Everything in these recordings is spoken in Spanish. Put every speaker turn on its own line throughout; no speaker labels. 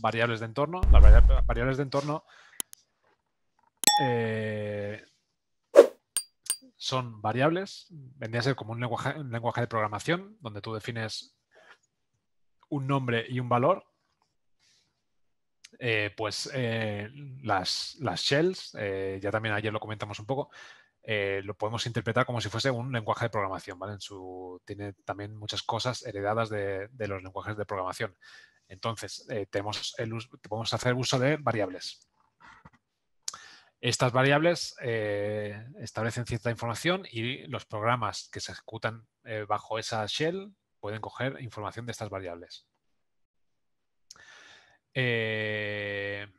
variables de entorno. Las variables de entorno eh, son variables, vendría a ser como un lenguaje, de programación, donde tú defines un nombre y un valor, eh, pues eh, las, las, shells, ya también ayer lo comentamos un poco, lo podemos interpretar como si fuese un lenguaje de programación, ¿vale? En su, tiene también muchas cosas heredadas de, de los lenguajes de programación. Entonces, eh, tenemos podemos hacer uso de variables. Estas variables eh, establecen cierta información y los programas que se ejecutan eh, bajo esa shell pueden coger información de estas variables. ¿Qué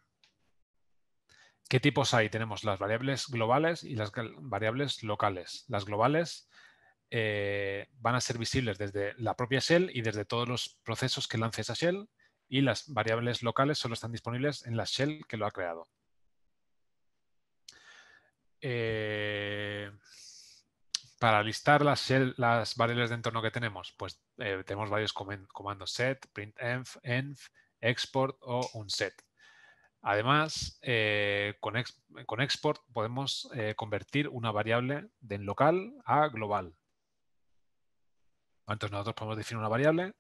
tipos hay? Tenemos las variables globales y las variables locales. Las globales van a ser visibles desde la propia shell y desde todos los procesos que lance esa shell y las variables locales solo están disponibles en la shell que lo ha creado. Eh, para listar las, las variables de entorno que tenemos, pues eh, tenemos varios comandos set, printenv, env, export o unset. Además, eh, con, con, export podemos convertir una variable de local a global. Entonces nosotros podemos definir una variable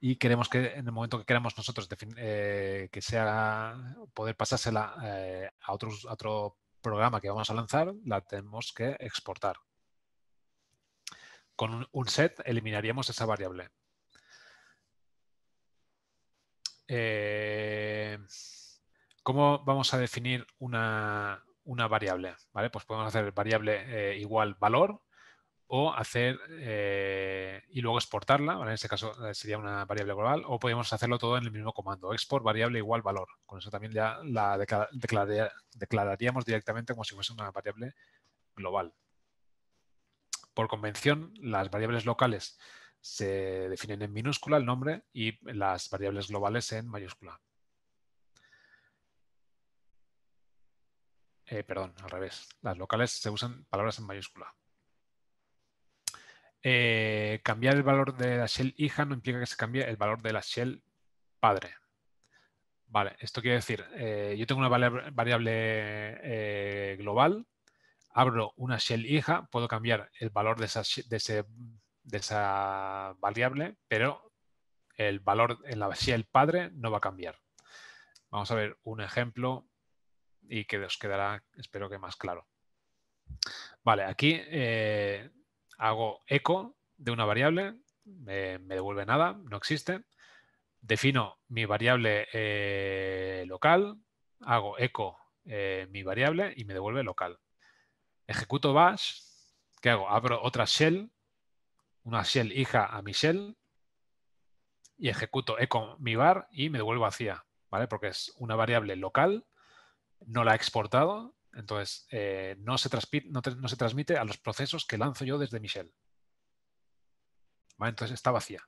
y queremos que en el momento que queramos nosotros eh, que sea poder pasársela eh, a, otro programa que vamos a lanzar, la tenemos que exportar. Con un, set eliminaríamos esa variable. Eh, ¿Cómo vamos a definir una, variable? Pues podemos hacer variable igual valor o hacer eh, y luego exportarla, en este caso eh, sería una variable global, o podríamos hacerlo todo en el mismo comando, export variable igual valor. Con eso también ya la declararíamos directamente como si fuese una variable global. Por convención, las variables locales se definen en minúscula el nombre y las variables globales en mayúscula. Eh, perdón, al revés. Las locales se usan palabras en mayúscula. Eh, cambiar el valor de la shell hija no implica que se cambie el valor de la shell padre. Vale, esto quiere decir, eh, yo tengo una variable eh, global, abro una shell hija, puedo cambiar el valor de esa, variable, pero el valor en la shell padre no va a cambiar. Vamos a ver un ejemplo y que os quedará, espero que más claro. Vale, aquí hago eco de una variable, me, devuelve nada, no existe. Defino mi variable eh, local, hago eco eh, mi variable y me devuelve local. Ejecuto bash, ¿qué hago? Abro otra shell, una shell hija a mi shell, y ejecuto eco mi bar y me devuelve vacía, ¿vale? Porque es una variable local, no la he exportado entonces, eh, no, se transmite a los procesos que lanzo yo desde mi shell. Entonces, está vacía.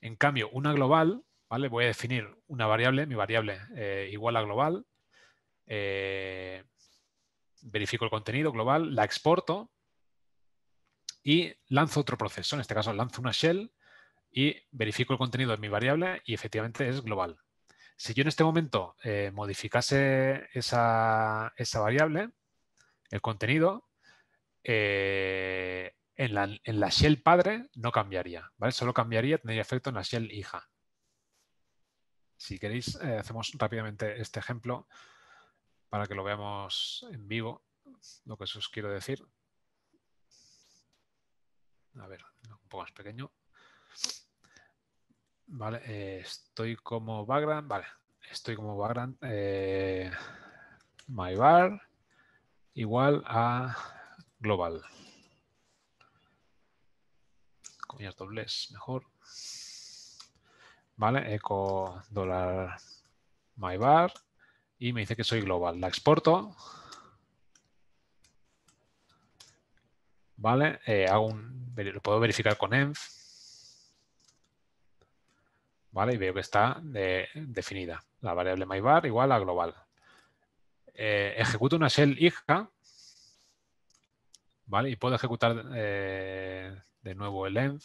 En cambio, una global, ¿vale? voy a definir una variable, mi variable eh, igual a global, eh, verifico el contenido global, la exporto y lanzo otro proceso. En este caso, lanzo una shell y verifico el contenido de mi variable y efectivamente es global. Si yo en este momento eh, modificase esa, variable, el contenido, eh, en, la, shell padre no cambiaría, ¿vale? Solo cambiaría, tendría efecto en la shell hija. Si queréis, eh, hacemos rápidamente este ejemplo para que lo veamos en vivo, lo que os quiero decir. A ver, un poco más pequeño.
Eh, vale,
estoy como background. Vale, estoy eh, como background. my bar igual a global. Comillas dobles, mejor. Vale, eco dólar my bar y me dice que soy global. La exporto. Vale, eh, un, lo puedo verificar con env. Y veo que está eh, definida. La variable myBar igual a global. Eh, ejecuto una shell hija, Y puedo ejecutar eh, de nuevo el env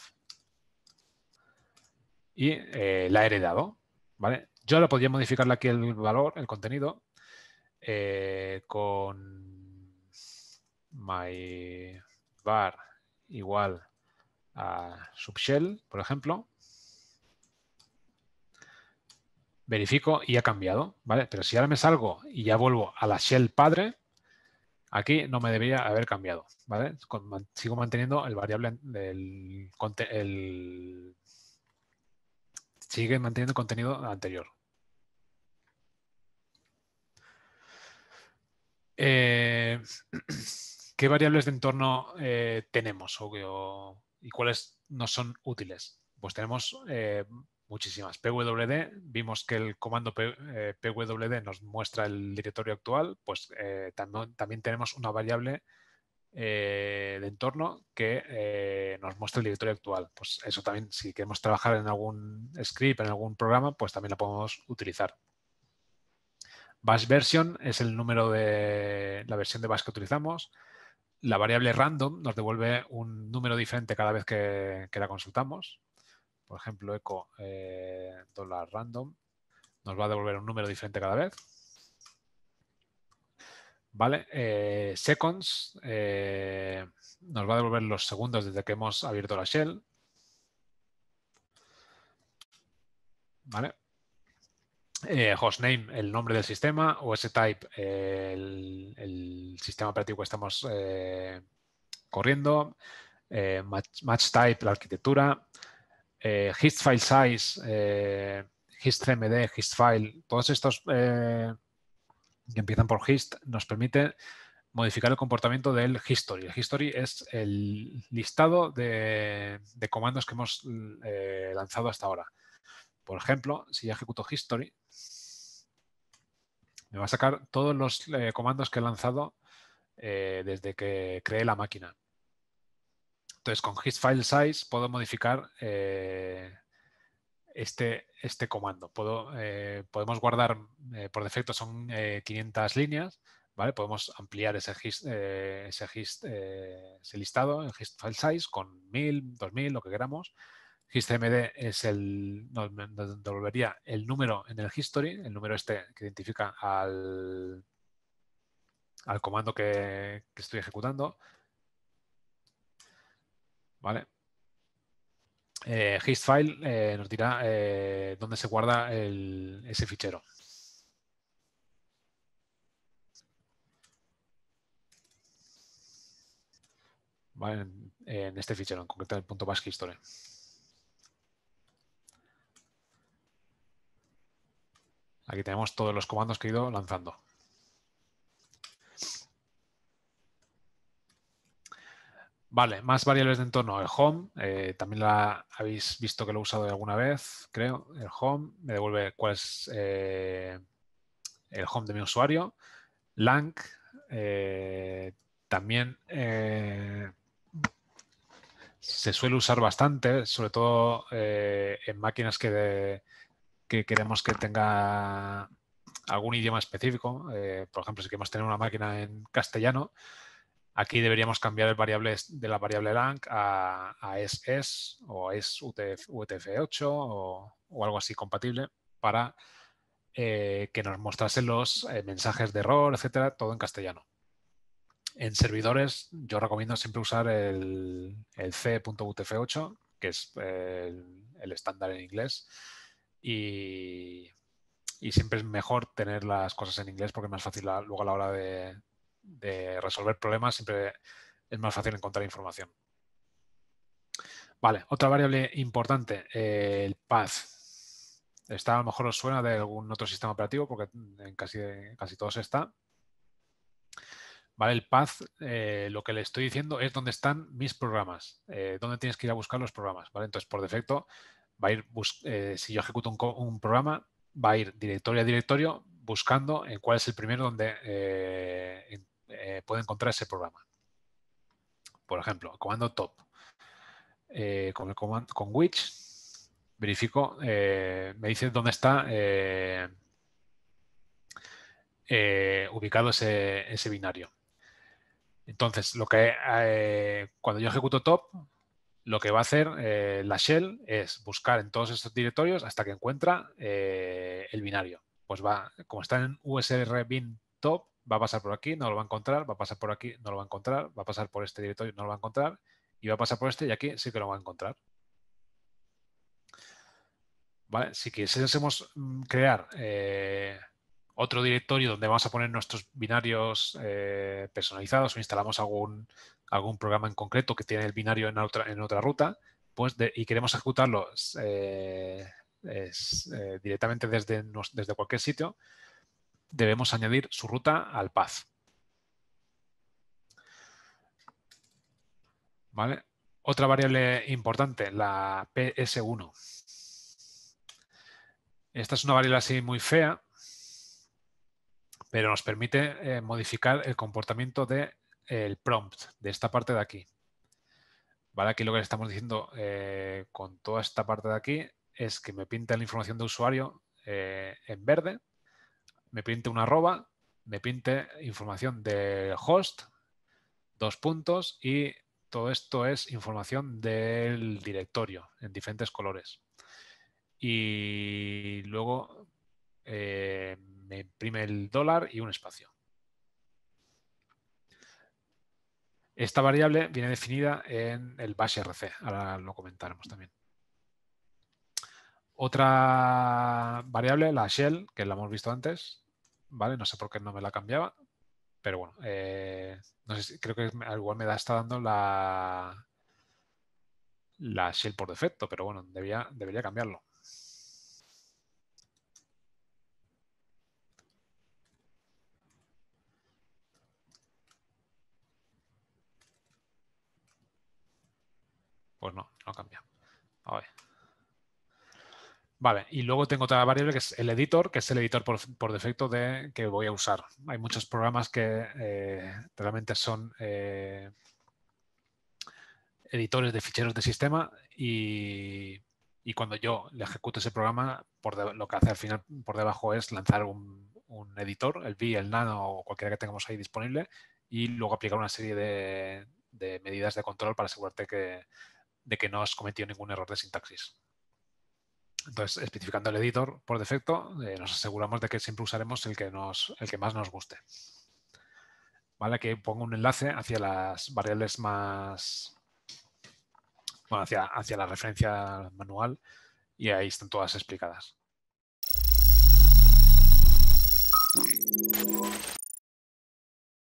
y la he heredado, ¿vale? Yo ahora podría modificarle aquí el valor, el contenido, con myBar igual a subshell, por ejemplo, verifico y ha cambiado, ¿vale? Pero si ahora me salgo y ya vuelvo a la shell padre, aquí no me debería haber cambiado, ¿vale? sigo manteniendo el variable del sigue manteniendo contenido anterior. Eh, ¿Qué variables de entorno eh, tenemos y cuáles no son útiles? Pues tenemos eh, muchísimas. PWD, vimos que el comando PWD eh, nos muestra el directorio actual, pues eh, también, tenemos una variable eh, de entorno que nos muestra el directorio actual. Pues eso también, si queremos trabajar en algún script, en algún programa, pues también la podemos utilizar. Bash version es el número de la versión de Bash que utilizamos. La variable random nos devuelve un número diferente cada vez que la consultamos por ejemplo, eco eh, random, nos va a devolver un número diferente cada vez. ¿Vale? Eh, seconds eh, nos va a devolver los segundos desde que hemos abierto la shell. ¿Vale? hostname, el nombre del sistema, o ese type, el, sistema operativo que estamos corriendo, match, match, type, la arquitectura, eh, hist file size, eh, hist cmd, hist file, todos estos eh, que empiezan por hist nos permite modificar el comportamiento del history. El history es el listado de, de comandos que hemos eh, lanzado hasta ahora. Por ejemplo, si yo ejecuto history, me va a sacar todos los comandos que he lanzado desde que creé la máquina. Entonces, con his file size puedo modificar eh, este, este comando. Puedo, eh, podemos guardar, eh, por defecto son 500 líneas, Podemos ampliar ese, ese, listado, en his file size, con 1000, 2000, lo que queramos. HistMD es el, nos devolvería el número en el history, el número este que identifica al, al comando que estoy ejecutando. ¿vale? Eh, histfile eh, nos dirá eh, dónde se guarda ese fichero. ¿Vale? En, este fichero, en concreto el punto bash history. Aquí tenemos todos los comandos que he ido lanzando. Vale, más variables de entorno. El home, eh, también la habéis visto que lo he usado alguna vez, creo. El home me devuelve cuál es eh, el home de mi usuario. Lang, eh, también se suele usar bastante, sobre todo en máquinas que, que, queremos que tenga algún idioma específico. por ejemplo, si queremos tener una máquina en castellano, Aquí deberíamos cambiar el variable de la variable lang a, SS o es UTF-8 o, algo así compatible para eh, que nos mostrase los eh, mensajes de error, etcétera, todo en castellano. En servidores, yo recomiendo siempre usar el, el C.utf8, que es eh, el, estándar en inglés. Y, siempre es mejor tener las cosas en inglés porque es más fácil luego a la hora de, de resolver problemas siempre es más fácil encontrar información. Vale, otra variable importante, eh, el path. está a lo mejor os suena de algún otro sistema operativo porque en casi, casi todos está. Vale, el path, eh, lo que le estoy diciendo es dónde están mis programas, eh, dónde tienes que ir a buscar los programas. ¿vale? Entonces, por defecto, va a ir, si yo ejecuto un, un programa, va a ir directorio a directorio, buscando en cuál es el primero donde eh, eh, puede encontrar ese programa. Por ejemplo, comando top. Eh, con, el con which verifico, me dice dónde está ubicado ese, binario. Entonces, lo que cuando yo ejecuto top, lo que va a hacer la shell es buscar en todos estos directorios hasta que encuentra el binario pues va, como está en USR bin top, va a pasar por aquí, no lo va a encontrar, va a pasar por aquí, no lo va a encontrar, va a pasar por este directorio, no lo va a encontrar, y va a pasar por este y aquí sí que lo va a encontrar. ¿Vale? Si quisiésemos mm, crear eh, otro directorio donde vamos a poner nuestros binarios eh, personalizados o instalamos algún, algún programa en concreto que tiene el binario en otra, en otra ruta pues y queremos ejecutarlo eh, es, eh, directamente desde, desde cualquier sitio, debemos añadir su ruta al path. Otra variable importante, la PS1. Esta es una variable así muy fea, pero nos permite eh, modificar el comportamiento del de, el prompt, de esta parte de aquí. ¿Vale? Aquí lo que le estamos diciendo eh, con toda esta parte de aquí es que me pinta la información de usuario eh, en verde, me pinte una arroba, me pinte información de host, dos puntos y todo esto es información del directorio en diferentes colores. Y luego eh, me imprime el dólar y un espacio. Esta variable viene definida en el bash RC, ahora lo comentaremos también. Otra variable, la shell, que la hemos visto antes, ¿vale? No sé por qué no me la cambiaba, pero bueno, eh, no creo que igual me da, está dando la, shell por defecto, pero bueno, debía, debería cambiarlo. Pues no, no cambia. A ver. Vale, y luego tengo otra variable que es el editor, que es el editor por, defecto de, que voy a usar. Hay muchos programas que eh, realmente son eh, editores de ficheros de sistema y, cuando yo le ejecuto ese programa, por lo que hace al final por debajo es lanzar un, editor, el vi, el Nano o cualquiera que tengamos ahí disponible y luego aplicar una serie de, de medidas de control para asegurarte que, de que no has cometido ningún error de sintaxis. Entonces, especificando el editor por defecto, eh, nos aseguramos de que siempre usaremos el que, nos, el que más nos guste. ¿Vale? Aquí pongo un enlace hacia las variables más... Bueno, hacia, hacia la referencia manual y ahí están todas explicadas.